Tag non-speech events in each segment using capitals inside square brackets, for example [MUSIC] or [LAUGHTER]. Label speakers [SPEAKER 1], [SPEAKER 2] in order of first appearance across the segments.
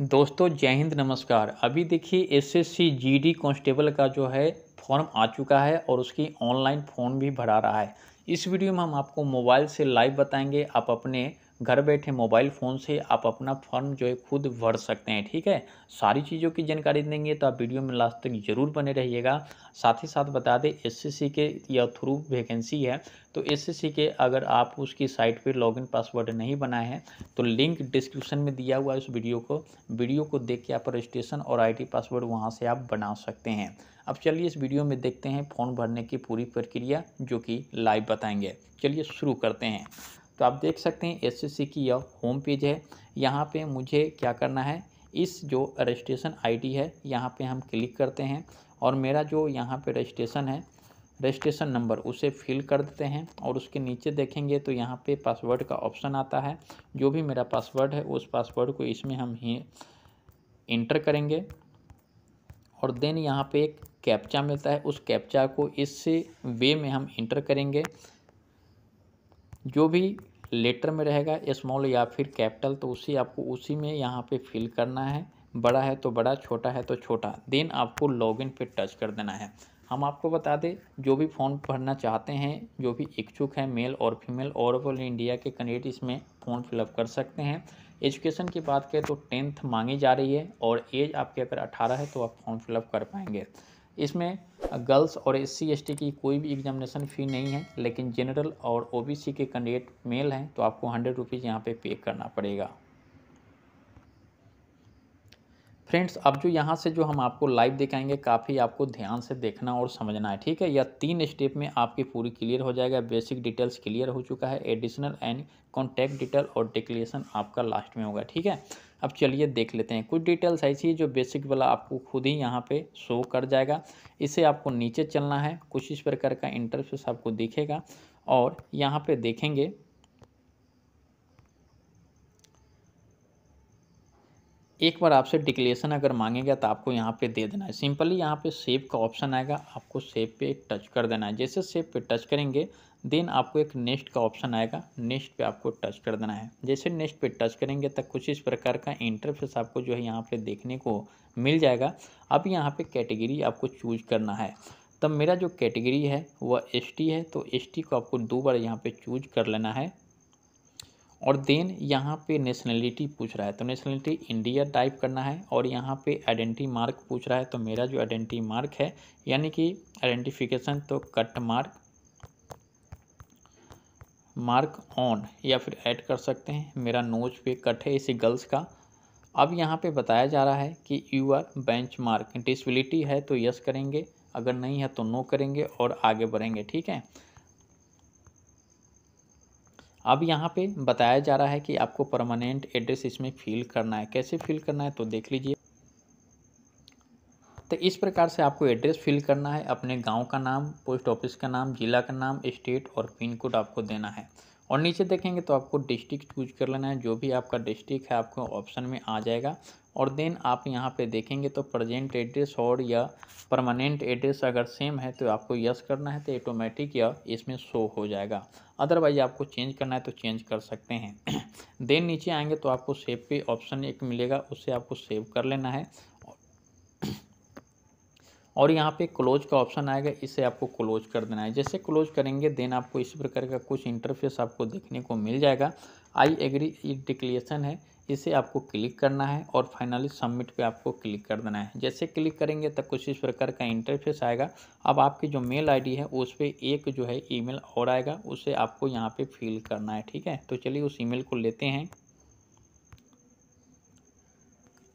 [SPEAKER 1] दोस्तों जय हिंद नमस्कार अभी देखिए एसएससी जीडी कांस्टेबल का जो है फॉर्म आ चुका है और उसकी ऑनलाइन फॉर्म भी भरा रहा है इस वीडियो में हम आपको मोबाइल से लाइव बताएंगे आप अपने घर बैठे मोबाइल फ़ोन से आप अपना फॉर्म जो है खुद भर सकते हैं ठीक है सारी चीज़ों की जानकारी देंगे तो आप वीडियो में लास्ट तक जरूर बने रहिएगा साथ ही साथ बता दें सी के या थ्रू वैकेंसी है तो सी के अगर आप उसकी साइट पर लॉगिन पासवर्ड नहीं बनाए हैं तो लिंक डिस्क्रिप्शन में दिया हुआ है उस वीडियो को वीडियो को देख के आप रजिस्ट्रेशन और आई पासवर्ड वहाँ से आप बना सकते हैं अब चलिए इस वीडियो में देखते हैं फॉर्म भरने की पूरी प्रक्रिया जो कि लाइव बताएँगे चलिए शुरू करते हैं तो आप देख सकते हैं एसएससी की यह होम पेज है यहाँ पे मुझे क्या करना है इस जो रजिस्ट्रेशन आईडी है यहाँ पे हम क्लिक करते हैं और मेरा जो यहाँ पे रजिस्ट्रेशन है रजिस्ट्रेशन नंबर उसे फिल कर देते हैं और उसके नीचे देखेंगे तो यहाँ पे पासवर्ड का ऑप्शन आता है जो भी मेरा पासवर्ड है उस पासवर्ड को इसमें हम ही इंटर करेंगे और देन यहाँ पे एक कैप्चा मिलता है उस कैप्चा को इस वे में हम इंटर करेंगे जो भी लेटर में रहेगा स्मॉल या फिर कैपिटल तो उसी आपको उसी में यहाँ पे फिल करना है बड़ा है तो बड़ा छोटा है तो छोटा देन आपको लॉगिन पे टच कर देना है हम आपको बता दें जो भी फॉर्म भरना चाहते हैं जो भी इच्छुक हैं मेल और फीमेल ओवर इंडिया के कैंडिडेट इसमें फॉर्म फिलअप कर सकते हैं एजुकेशन की बात करें तो टेंथ मांगी जा रही है और एज आपके अगर अठारह है तो आप फॉर्म फिलअप कर पाएंगे इसमें गर्ल्स और एस सी की कोई भी एग्जामिनेशन फ़ी नहीं है लेकिन जनरल और ओबीसी के कैंडिडेट मेल हैं तो आपको हंड्रेड रुपीज़ यहाँ पर पे, पे करना पड़ेगा फ्रेंड्स अब जो यहाँ से जो हम आपको लाइव दिखाएंगे काफ़ी आपको ध्यान से देखना और समझना है ठीक है या तीन स्टेप में आपकी पूरी क्लियर हो जाएगा बेसिक डिटेल्स क्लियर हो चुका है एडिशनल एंड कॉन्टैक्ट डिटेल और डिक्लेसन आपका लास्ट में होगा ठीक है अब चलिए देख लेते हैं कुछ डिटेल्स ऐसी है जो बेसिक वाला आपको खुद ही यहाँ पे शो कर जाएगा इसे आपको नीचे चलना है कुछ इस प्रकार का इंटरफेस आपको दिखेगा और यहाँ पे देखेंगे एक बार आपसे डिक्लेशन अगर मांगेगा तो आपको यहाँ पे दे देना है सिंपली यहाँ पे सेव का ऑप्शन आएगा आपको सेव पे टच कर देना है जैसे सेव पे टच करेंगे देन आपको एक नेक्स्ट का ऑप्शन आएगा नेक्स्ट पे आपको टच कर देना है जैसे नेक्स्ट पे टच करेंगे तब कुछ इस प्रकार का इंटरफेस आपको जो है यहाँ पे देखने को मिल जाएगा अब यहाँ पे कैटेगरी आपको चूज करना है तब मेरा जो कैटेगरी है वह एस है तो एस को आपको दो बार यहाँ पर चूज कर लेना है और देन यहाँ पे नेशनलिटी पूछ रहा है तो नेशनलिटी इंडिया टाइप करना है और यहाँ पे आइडेंटिटी मार्क पूछ रहा है तो मेरा जो आइडेंटिटी मार्क है यानी कि आइडेंटिफिकेशन तो कट मार्क मार्क ऑन या फिर ऐड कर सकते हैं मेरा नोज पे कट है इसी गर्ल्स का अब यहाँ पे बताया जा रहा है कि you are benchmark disability है तो यस करेंगे अगर नहीं है तो नो करेंगे और आगे बढ़ेंगे ठीक है अब यहाँ पे बताया जा रहा है कि आपको परमानेंट एड्रेस इसमें फिल करना है कैसे फिल करना है तो देख लीजिए तो इस प्रकार से आपको एड्रेस फिल करना है अपने गांव का नाम पोस्ट ऑफिस का नाम जिला का नाम स्टेट और पिन कोड आपको देना है और नीचे देखेंगे तो आपको डिस्ट्रिक्ट चूज कर लेना है जो भी आपका डिस्ट्रिक्ट है आपको ऑप्शन में आ जाएगा और देन आप यहाँ पे देखेंगे तो प्रजेंट एड्रेस और या परमानेंट एड्रेस अगर सेम है तो आपको यस करना है तो ऑटोमेटिक या इसमें शो हो जाएगा अदरवाइज आपको चेंज करना है तो चेंज कर सकते हैं [CLEARS THROAT] देन नीचे आएंगे तो आपको सेव पे ऑप्शन एक मिलेगा उससे आपको सेव कर लेना है और यहाँ पे क्लोज का ऑप्शन आएगा इसे आपको क्लोज कर देना है जैसे क्लोज करेंगे देन आपको इस प्रकार का कुछ इंटरफेस आपको देखने को मिल जाएगा आई एग्री डिक्लेशन है इसे आपको क्लिक करना है और फाइनली सबमिट पे आपको क्लिक कर देना है जैसे क्लिक करेंगे तब कुछ इस प्रकार का इंटरफेस आएगा अब आपकी जो मेल आईडी है उस पर एक जो है ईमेल और आएगा उसे आपको यहाँ पे फिल करना है ठीक है तो चलिए उस ईमेल को लेते हैं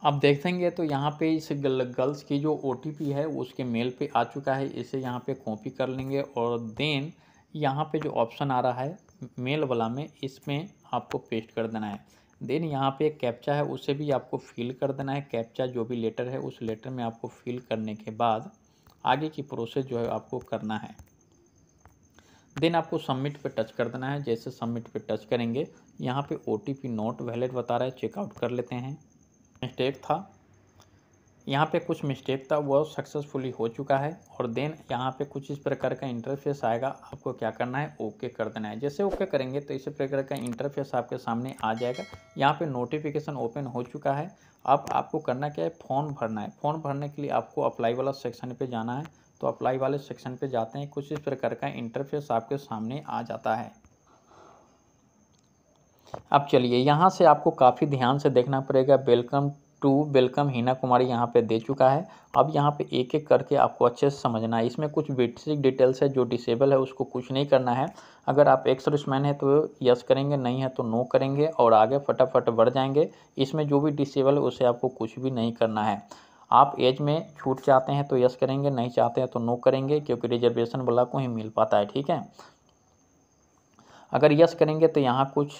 [SPEAKER 1] अब देखेंगे तो यहाँ पे इस गर्ल्स की जो ओ है उसके मेल पे आ चुका है इसे यहाँ पे कॉपी कर लेंगे और देन यहाँ पे जो ऑप्शन आ रहा है मेल वाला में इसमें आपको पेस्ट कर देना है देन यहाँ पे एक कैप्चा है उसे भी आपको फिल कर देना है कैप्चा जो भी लेटर है उस लेटर में आपको फिल करने के बाद आगे की प्रोसेस जो है आपको करना है देन आपको सबमिट पे टच कर देना है जैसे सबमिट पे टच करेंगे यहाँ पे O T P not valid बता रहा है चेकआउट कर लेते हैं मिस्टेक था यहाँ पे कुछ मिस्टेक था वह सक्सेसफुली हो चुका है और देन यहाँ पे कुछ इस प्रकार का इंटरफेस आएगा आपको क्या करना है ओके कर देना है जैसे ओके करेंगे तो इसी प्रकार का इंटरफेस आपके सामने आ जाएगा यहाँ पे नोटिफिकेशन ओपन हो चुका है अब आपको करना क्या है फॉर्म भरना है फॉर्म भरने के लिए आपको अप्लाई वाला सेक्शन पर जाना है तो अप्लाई वाले सेक्शन पर जाते हैं कुछ इस प्रकार का इंटरफेस आपके सामने आ जाता है अब चलिए यहाँ से आपको काफ़ी ध्यान से देखना पड़ेगा welcome to welcome Heena Kumari यहाँ पे दे चुका है अब यहाँ पे एक एक करके आपको अच्छे से समझना है इसमें कुछ बेसिक डिटेल्स है जो डिसेबल है उसको कुछ नहीं करना है अगर आप एक सर्विसमैन है तो यस करेंगे नहीं है तो नो करेंगे और आगे फटाफट बढ़ जाएंगे इसमें जो भी डिसेबल है उसे आपको कुछ भी नहीं करना है आप एज में छूट चाहते हैं तो यस करेंगे नहीं चाहते हैं तो नो करेंगे क्योंकि रिजर्वेशन वाला को ही मिल पाता है ठीक है अगर यस करेंगे तो यहाँ कुछ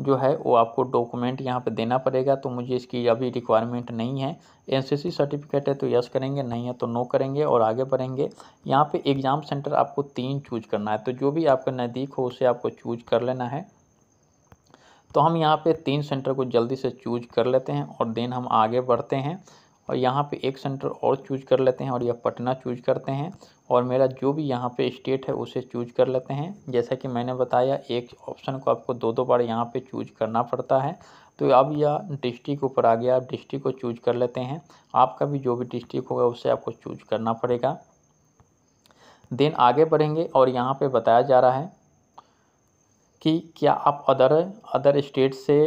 [SPEAKER 1] जो है वो आपको डॉक्यूमेंट यहाँ पे देना पड़ेगा तो मुझे इसकी अभी रिक्वायरमेंट नहीं है एनसीसी सर्टिफिकेट है तो यस करेंगे नहीं है तो नो करेंगे और आगे बढ़ेंगे यहाँ पे एग्ज़ाम सेंटर आपको तीन चूज करना है तो जो भी आपका नज़दीक हो उसे आपको चूज कर लेना है तो हम यहाँ पर तीन सेंटर को जल्दी से चूज कर लेते हैं और देन हम आगे बढ़ते हैं और यहाँ पे एक सेंटर और चूज कर लेते हैं और यह पटना चूज करते हैं और मेरा जो भी यहाँ पे स्टेट है उसे चूज कर लेते हैं जैसा कि मैंने बताया एक ऑप्शन को आपको दो दो बार यहाँ पे चूज करना पड़ता है तो अब यह डिस्ट्रिक ऊपर आ गया आप डिस्ट्रिक को चूज कर लेते हैं आपका भी जो भी डिस्ट्रिक होगा उसे आपको चूज करना पड़ेगा देन आगे बढ़ेंगे और यहाँ पर बताया जा रहा है कि क्या आप अदर अदर स्टेट से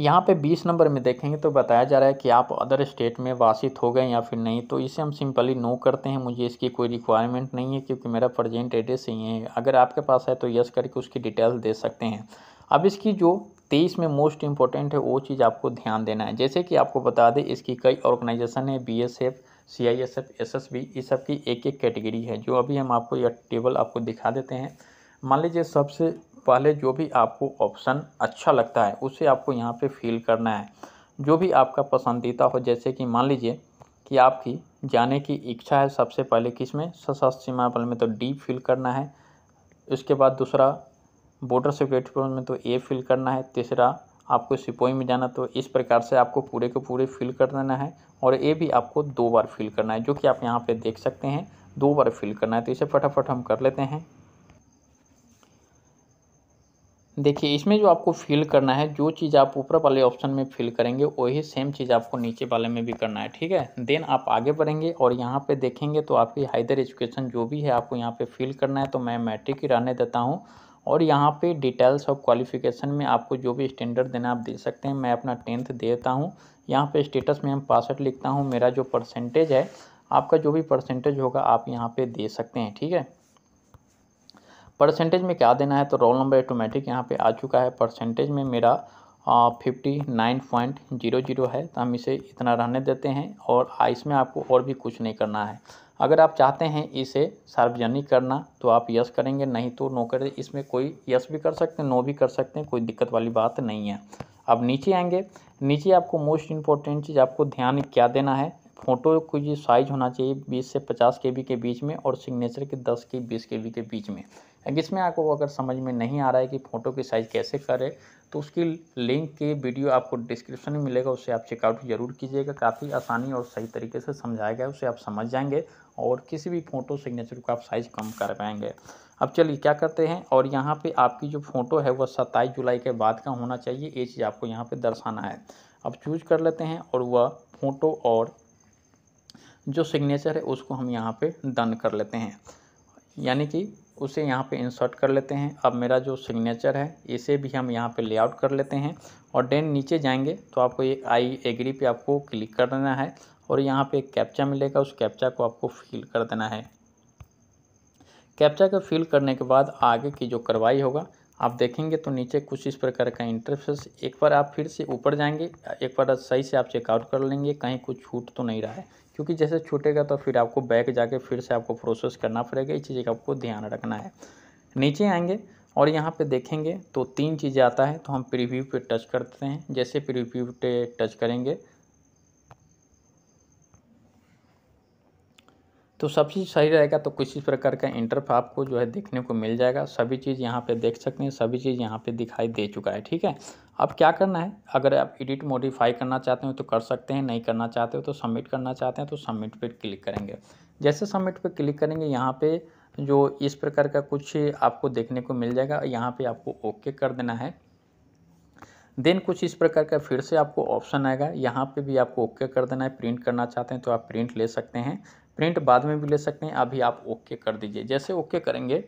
[SPEAKER 1] यहाँ पे 20 नंबर में देखेंगे तो बताया जा रहा है कि आप अदर स्टेट में वासित हो गए या फिर नहीं तो इसे हम सिंपली नो करते हैं मुझे इसकी कोई रिक्वायरमेंट नहीं है क्योंकि मेरा प्रजेंट एड्रेस ही है अगर आपके पास है तो यस करके उसकी डिटेल दे सकते हैं अब इसकी जो तेईस में मोस्ट इंपॉर्टेंट है वो चीज़ आपको ध्यान देना है जैसे कि आपको बता दें इसकी कई ऑर्गेनाइजेशन है B S F C I S F S S B इस सब की एक एक कैटेगरी है जो अभी हम आपको यह टेबल आपको दिखा देते हैं मान लीजिए सबसे पहले जो भी आपको ऑप्शन अच्छा लगता है उसे आपको यहाँ पे फिल करना है जो भी आपका पसंदीदा हो जैसे कि मान लीजिए कि आपकी जाने की इच्छा है सबसे पहले किस में सशस्त्र सीमा बल में तो डी फिल करना है उसके बाद दूसरा बॉर्डर सिक्योरिटी फोर्स में तो ए फिल करना है तीसरा आपको सिपोई में जाना तो इस प्रकार से आपको पूरे के पूरे फिल कर देना है और ए भी आपको दो बार फिल करना है जो कि आप यहाँ पर देख सकते हैं दो बार फिल करना है तो इसे फटाफट हम कर लेते हैं देखिए इसमें जो आपको फिल करना है जो चीज़ आप ऊपर वाले ऑप्शन में फिल करेंगे वही सेम चीज़ आपको नीचे वाले में भी करना है ठीक है देन आप आगे बढ़ेंगे और यहाँ पे देखेंगे तो आपकी हाइदर एजुकेशन जो भी है आपको यहाँ पे फिल करना है तो मैं मैट्रिक ही रहने देता हूँ और यहाँ पे डिटेल्स ऑफ क्वालिफिकेशन में आपको जो भी स्टैंडर्ड देना आप दे सकते हैं मैं अपना टेंथ देता हूँ यहाँ पर स्टेटस में हम पासठ लिखता हूँ मेरा जो परसेंटेज है आपका जो भी परसेंटेज होगा आप यहाँ पर दे सकते हैं ठीक है परसेंटेज में क्या देना है तो रोल नंबर ऑटोमेटिक यहाँ पे आ चुका है परसेंटेज में मेरा fifty nine point zero zero है तो हम इसे इतना रहने देते हैं और इसमें आपको और भी कुछ नहीं करना है अगर आप चाहते हैं इसे सार्वजनिक करना तो आप यस करेंगे नहीं तो नो करें इसमें कोई यस भी कर सकते हैं नो भी कर सकते हैं कोई दिक्कत वाली बात नहीं है अब नीचे आएंगे नीचे आपको मोस्ट इम्पॉर्टेंट चीज़ आपको ध्यान क्या देना है फ़ोटो की जो साइज़ होना चाहिए 20 से 50 के के बीच में और सिग्नेचर के 10 के 20 के के बीच में जिसमें आपको अगर समझ में नहीं आ रहा है कि फ़ोटो की साइज़ कैसे करें तो उसकी लिंक के वीडियो आपको डिस्क्रिप्शन में मिलेगा उसे आप चेकआउट जरूर कीजिएगा काफ़ी आसानी और सही तरीके से समझाया गया उसे आप समझ जाएंगे और किसी भी फ़ोटो सिग्नेचर को आप साइज़ कम कर पाएंगे अब चलिए क्या करते हैं और यहाँ पे आपकी जो फ़ोटो है वह सत्ताईस जुलाई के बाद का होना चाहिए ये चीज़ आपको यहाँ पर दर्शाना है अब चूज कर लेते हैं और वह फ़ोटो और जो सिग्नेचर है उसको हम यहाँ पर डन कर लेते हैं यानी कि उसे यहाँ पे इंसर्ट कर लेते हैं अब मेरा जो सिग्नेचर है इसे भी हम यहाँ पे लेआउट कर लेते हैं और देन नीचे जाएंगे तो आपको ये आई एग्री पे आपको क्लिक कर देना है और यहाँ पे एक कैप्चा मिलेगा उस कैप्चा को आपको फिल कर देना है कैप्चा को फिल करने के बाद आगे की जो कार्रवाई होगा आप देखेंगे तो नीचे कुछ इस प्रकार का इंटरफेस एक बार आप फिर से ऊपर जाएंगे एक बार सही से आप चेकआउट कर लेंगे कहीं कुछ छूट तो नहीं रहा है क्योंकि जैसे छूटेगा तो फिर आपको बैक जाके फिर से आपको प्रोसेस करना पड़ेगा इस चीज़ का आपको ध्यान रखना है नीचे आएंगे और यहाँ पे देखेंगे तो तीन चीज़ें आता है तो हम प्रीव्यू पे टच करते हैं जैसे प्रीव्यू पे टच करेंगे तो सब चीज़ सही रहेगा तो किसी प्रकार का इंटरफ आपको जो है देखने को मिल जाएगा सभी चीज़ यहाँ पे देख सकते हैं सभी चीज़ यहाँ पे दिखाई दे चुका है ठीक है अब क्या करना है अगर आप एडिट मॉडिफाई करना चाहते हो तो कर सकते हैं नहीं करना चाहते हो तो सबमिट करना चाहते हैं तो सबमिट पर क्लिक करेंगे जैसे सबमिट पर क्लिक करेंगे यहाँ पर जो इस प्रकार का कुछ आपको देखने को मिल जाएगा यहाँ पर आपको ओके कर देना है देन कुछ इस प्रकार का फिर से आपको ऑप्शन आएगा यहाँ पे भी आपको ओके कर देना है प्रिंट करना चाहते हैं तो आप प्रिंट ले सकते हैं प्रिंट बाद में भी ले सकते हैं अभी आप ओके कर दीजिए जैसे ओके करेंगे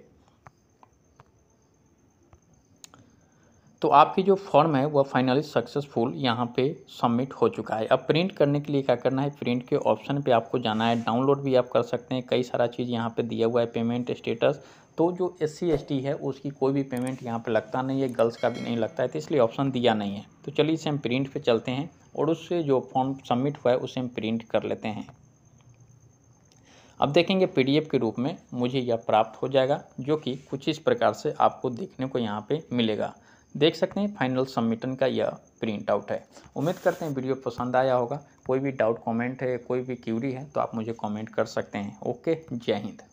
[SPEAKER 1] तो आपकी जो फॉर्म है वह फाइनली सक्सेसफुल यहाँ पे सबमिट हो चुका है अब प्रिंट करने के लिए क्या करना है प्रिंट के ऑप्शन पे आपको जाना है डाउनलोड भी आप कर सकते हैं कई सारा चीज़ यहाँ पे दिया हुआ है पेमेंट स्टेटस तो जो एस सी है उसकी कोई भी पेमेंट यहाँ पे लगता नहीं है गर्ल्स का भी नहीं लगता है तो इसलिए ऑप्शन दिया नहीं है तो चलिए इसे हम प्रिंट पर चलते हैं और उससे जो फॉर्म सबमिट हुआ है उसे हम प्रिंट कर लेते हैं अब देखेंगे पीडीएफ के रूप में मुझे यह प्राप्त हो जाएगा जो कि कुछ इस प्रकार से आपको देखने को यहाँ पे मिलेगा देख सकते हैं फाइनल सबमिटन का यह प्रिंट आउट है उम्मीद करते हैं वीडियो पसंद आया होगा कोई भी डाउट कमेंट है कोई भी क्यूरी है तो आप मुझे कमेंट कर सकते हैं ओके जय हिंद